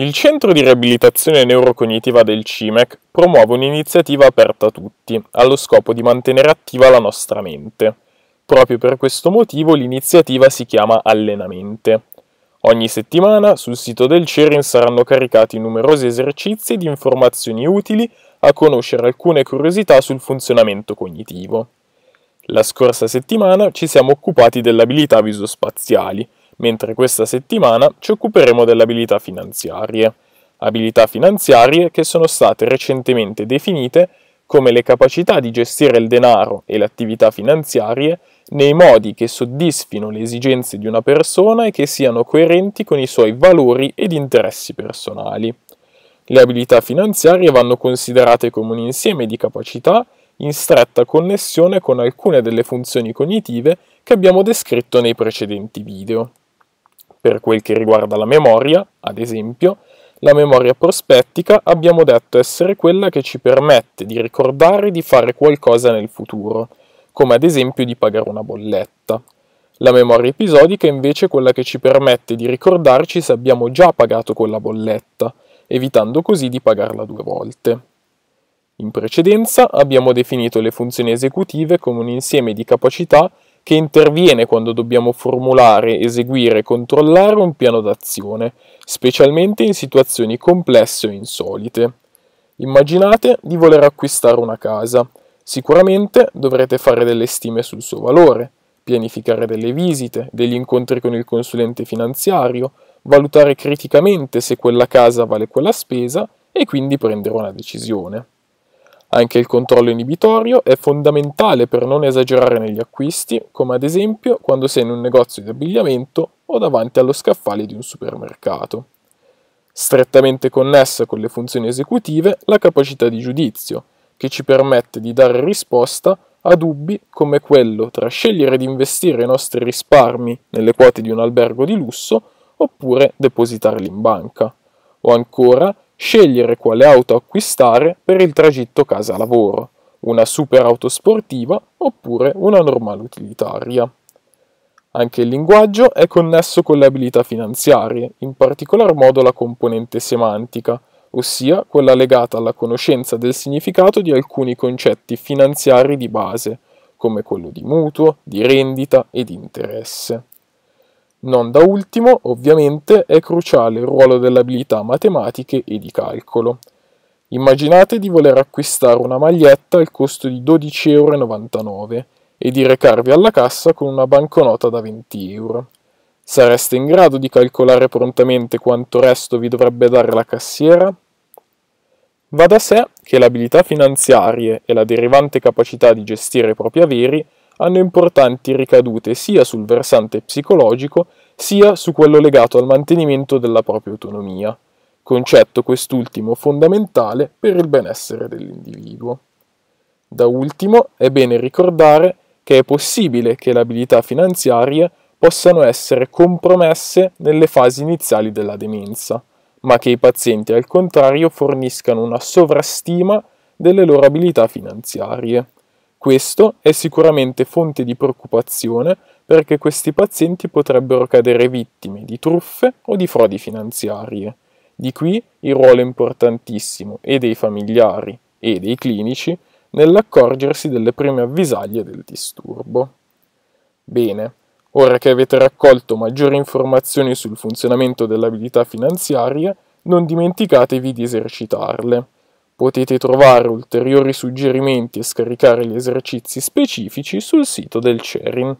Il Centro di Riabilitazione Neurocognitiva del CIMEC promuove un'iniziativa aperta a tutti, allo scopo di mantenere attiva la nostra mente. Proprio per questo motivo l'iniziativa si chiama Allenamente. Ogni settimana sul sito del CERIN saranno caricati numerosi esercizi di informazioni utili a conoscere alcune curiosità sul funzionamento cognitivo. La scorsa settimana ci siamo occupati delle abilità visospaziali, mentre questa settimana ci occuperemo delle abilità finanziarie. Abilità finanziarie che sono state recentemente definite come le capacità di gestire il denaro e le attività finanziarie nei modi che soddisfino le esigenze di una persona e che siano coerenti con i suoi valori ed interessi personali. Le abilità finanziarie vanno considerate come un insieme di capacità in stretta connessione con alcune delle funzioni cognitive che abbiamo descritto nei precedenti video. Per quel che riguarda la memoria, ad esempio, la memoria prospettica abbiamo detto essere quella che ci permette di ricordare di fare qualcosa nel futuro, come ad esempio di pagare una bolletta. La memoria episodica è invece quella che ci permette di ricordarci se abbiamo già pagato quella bolletta, evitando così di pagarla due volte. In precedenza abbiamo definito le funzioni esecutive come un insieme di capacità che interviene quando dobbiamo formulare, eseguire e controllare un piano d'azione, specialmente in situazioni complesse o insolite. Immaginate di voler acquistare una casa. Sicuramente dovrete fare delle stime sul suo valore, pianificare delle visite, degli incontri con il consulente finanziario, valutare criticamente se quella casa vale quella spesa e quindi prendere una decisione. Anche il controllo inibitorio è fondamentale per non esagerare negli acquisti, come ad esempio quando sei in un negozio di abbigliamento o davanti allo scaffale di un supermercato. Strettamente connessa con le funzioni esecutive, la capacità di giudizio, che ci permette di dare risposta a dubbi come quello tra scegliere di investire i nostri risparmi nelle quote di un albergo di lusso oppure depositarli in banca, o ancora scegliere quale auto acquistare per il tragitto casa-lavoro, una super auto sportiva oppure una normale utilitaria. Anche il linguaggio è connesso con le abilità finanziarie, in particolar modo la componente semantica, ossia quella legata alla conoscenza del significato di alcuni concetti finanziari di base, come quello di mutuo, di rendita e di interesse. Non da ultimo, ovviamente, è cruciale il ruolo delle abilità matematiche e di calcolo. Immaginate di voler acquistare una maglietta al costo di 12,99 euro e di recarvi alla cassa con una banconota da 20 euro. Sareste in grado di calcolare prontamente quanto resto vi dovrebbe dare la cassiera? Va da sé che le abilità finanziarie e la derivante capacità di gestire i propri averi hanno importanti ricadute sia sul versante psicologico sia su quello legato al mantenimento della propria autonomia, concetto quest'ultimo fondamentale per il benessere dell'individuo. Da ultimo è bene ricordare che è possibile che le abilità finanziarie possano essere compromesse nelle fasi iniziali della demenza, ma che i pazienti al contrario forniscano una sovrastima delle loro abilità finanziarie. Questo è sicuramente fonte di preoccupazione perché questi pazienti potrebbero cadere vittime di truffe o di frodi finanziarie. Di qui il ruolo importantissimo e dei familiari e dei clinici nell'accorgersi delle prime avvisaglie del disturbo. Bene, ora che avete raccolto maggiori informazioni sul funzionamento delle abilità finanziarie, non dimenticatevi di esercitarle. Potete trovare ulteriori suggerimenti e scaricare gli esercizi specifici sul sito del CERIN.